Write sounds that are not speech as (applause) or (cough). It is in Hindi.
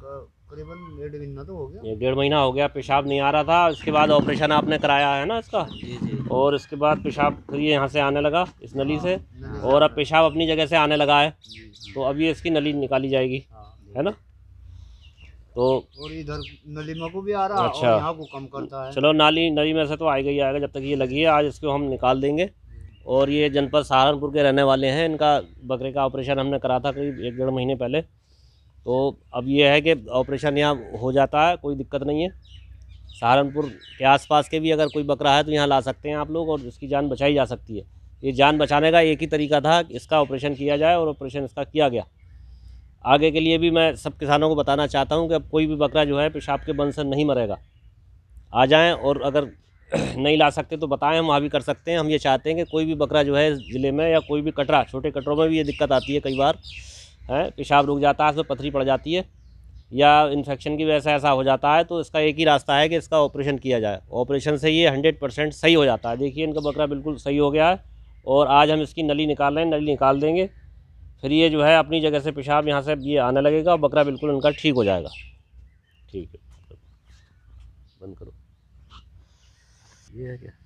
करीबन डेढ़ महीना तो हो गया डेढ़ महीना हो गया पेशाब नहीं आ रहा था उसके बाद ऑपरेशन आपने कराया है ना इसका जी जी और इसके बाद पेशाब फिर यहाँ से आने लगा इस नली से हाँ, और अब पेशाब अपनी जगह से आने लगा है हाँ। तो अभी इसकी नली निकाली जाएगी हाँ, है ना तो और इधर नली में को भी आ रहा अच्छा और को कम करता है चलो नाली नली में से तो आएगा ही आएगा जब तक ये लगी है आज इसको हम निकाल देंगे और ये जनपद सहारनपुर के रहने वाले हैं इनका बकरे का ऑपरेशन हमने करा था करीब एक डेढ़ महीने पहले तो अब यह है कि ऑपरेशन यहाँ हो जाता है कोई दिक्कत नहीं है सहारनपुर के आसपास के भी अगर कोई बकरा है तो यहाँ ला सकते हैं आप लोग और उसकी जान बचाई जा सकती है ये जान बचाने का एक ही तरीका था इसका ऑपरेशन किया जाए और ऑपरेशन इसका किया गया आगे के लिए भी मैं सब किसानों को बताना चाहता हूँ कि अब कोई भी बकरा जो है पेशाब के बंद से नहीं मरेगा आ जाएँ और अगर (clears throat) नहीं ला सकते तो बताएं हम वहाँ भी कर सकते हैं हम ये चाहते हैं कि कोई भी बकरा जो है ज़िले में या कोई भी कटरा छोटे कटरों में भी ये दिक्कत आती है कई बार है पेशाब रुक जाता है उसमें पथरी पड़ जाती है या इन्फेक्शन की वजह से ऐसा हो जाता है तो इसका एक ही रास्ता है कि इसका ऑपरेशन किया जाए ऑपरेशन से ये हंड्रेड परसेंट सही हो जाता है देखिए इनका बकरा बिल्कुल सही हो गया है और आज हम इसकी नली निकाल रहे हैं नली निकाल देंगे फिर ये जो है अपनी जगह से पेशाब यहाँ से ये आने लगेगा और बकरा बिल्कुल उनका ठीक हो जाएगा ठीक है बंद करो ये है क्या